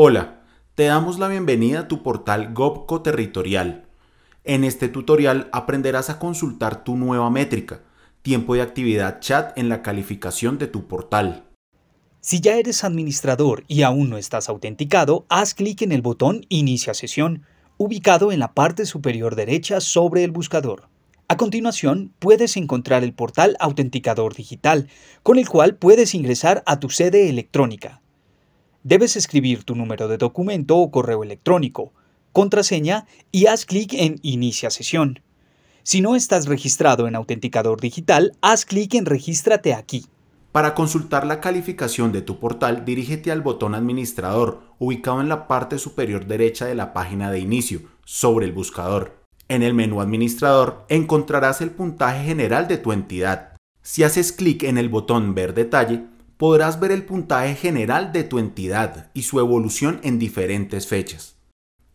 Hola, te damos la bienvenida a tu portal GOPCO Territorial. En este tutorial aprenderás a consultar tu nueva métrica, tiempo de actividad chat en la calificación de tu portal. Si ya eres administrador y aún no estás autenticado, haz clic en el botón Inicia sesión, ubicado en la parte superior derecha sobre el buscador. A continuación, puedes encontrar el portal Autenticador Digital, con el cual puedes ingresar a tu sede electrónica. Debes escribir tu número de documento o correo electrónico, contraseña y haz clic en Inicia sesión. Si no estás registrado en Autenticador Digital, haz clic en Regístrate aquí. Para consultar la calificación de tu portal, dirígete al botón Administrador, ubicado en la parte superior derecha de la página de inicio, sobre el buscador. En el menú Administrador encontrarás el puntaje general de tu entidad. Si haces clic en el botón Ver detalle, podrás ver el puntaje general de tu entidad y su evolución en diferentes fechas.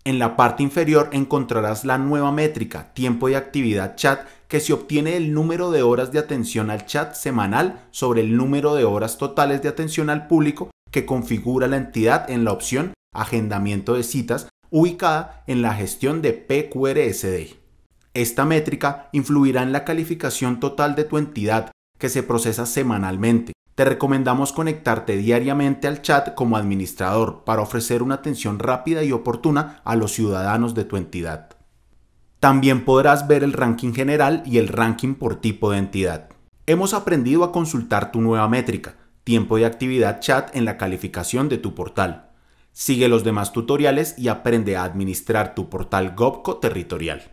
En la parte inferior encontrarás la nueva métrica, tiempo de actividad chat, que se obtiene el número de horas de atención al chat semanal sobre el número de horas totales de atención al público que configura la entidad en la opción Agendamiento de citas, ubicada en la gestión de PQRSD. Esta métrica influirá en la calificación total de tu entidad, que se procesa semanalmente, te recomendamos conectarte diariamente al chat como administrador para ofrecer una atención rápida y oportuna a los ciudadanos de tu entidad. También podrás ver el ranking general y el ranking por tipo de entidad. Hemos aprendido a consultar tu nueva métrica, tiempo de actividad chat en la calificación de tu portal. Sigue los demás tutoriales y aprende a administrar tu portal Gopco territorial.